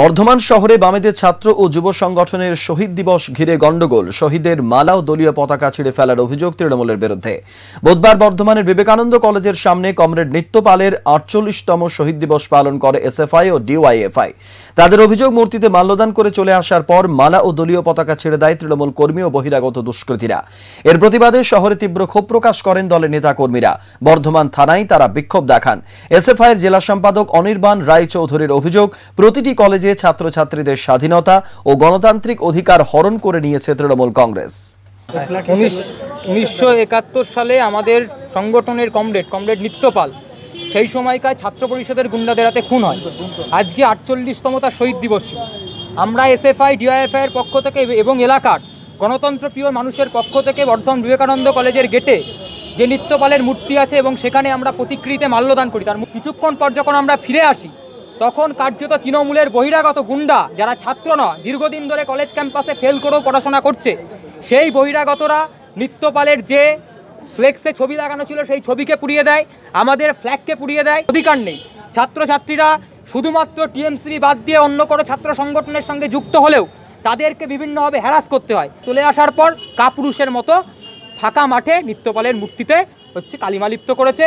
বর্ধমান শহরে বামেদের ছাত্র ও যুব সংগঠনের শহীদ দিবস ঘিরে গণ্ডগোল শহীদের মালা ও দলীয় পতাকা ছিঁড়ে ফেলার অভিযোগ তৃণমূলের বিরুদ্ধে বুধবার বর্ধমানের বিবেকানন্দ কলেজের সামনে কমরেড নিত্যপালের আটচল্লিশতম শহীদ দিবস পালন করে এসএফআই ও ডিওয়াইএফআই তাদের অভিযোগ মূর্তিতে মাল্যদান করে চলে আসার পর মালা ও দলীয় পতাকা ছেড়ে দেয় তৃণমূল কর্মী ও বহিরাগত দুষ্কৃতীরা এর প্রতিবাদে শহরে তীব্র ক্ষোভ প্রকাশ করেন দলের নেতাকর্মীরা বর্ধমান থানায় তারা বিক্ষোভ দেখান এসএফআই এর জেলা সম্পাদক অনির্বাণ রায় চৌধুরীর অভিযোগ প্রতিটি কলেজ কলেজে ছাত্রছাত্রীদের স্বাধীনতা ও গণতান্ত্রিক অধিকার হরণ করে নিয়েছে তৃণমূল কংগ্রেস উনিশশো একাত্তর সালে আমাদের সংগঠনের কমরেড কমরেড নিত্যপাল সেই সময়কার ছাত্র পরিষদের গুন্ডাদের হাতে খুন হয় আজকে আটচল্লিশতম তার শহীদ দিবস আমরা এসএফআই ডিআইএফআই এর পক্ষ থেকে এবং এলাকার গণতন্ত্র প্রিয় মানুষের পক্ষ থেকে বর্ধমান বিবেকানন্দ কলেজের গেটে যে নিত্যপালের মূর্তি আছে এবং সেখানে আমরা প্রতিকৃতিতে মাল্যদান করি তার কিছুক্ষণ পর যখন আমরা ফিরে আসি তখন কার্যত তৃণমূলের বহিরাগত গুন্ডা যারা ছাত্র নয় দীর্ঘদিন ধরে কলেজ ক্যাম্পাসে ফেল করেও পড়াশোনা করছে সেই বহিরাগতরা নিত্যপালের যে ফ্লেক্সে ছবি লাগানো ছিল সেই ছবিকে পুড়িয়ে দেয় আমাদের ফ্ল্যাগকে পুড়িয়ে দেয় অধিকার নেই ছাত্রছাত্রীরা শুধুমাত্র টিএমসি বাদ দিয়ে অন্য কোনো ছাত্র সংগঠনের সঙ্গে যুক্ত হলেও তাদেরকে বিভিন্নভাবে হ্যারাস করতে হয় চলে আসার পর কাপুরুষের মতো ফাঁকা মাঠে নিত্যপালের মূর্তিতে হচ্ছে কালিমালিপ্ত করেছে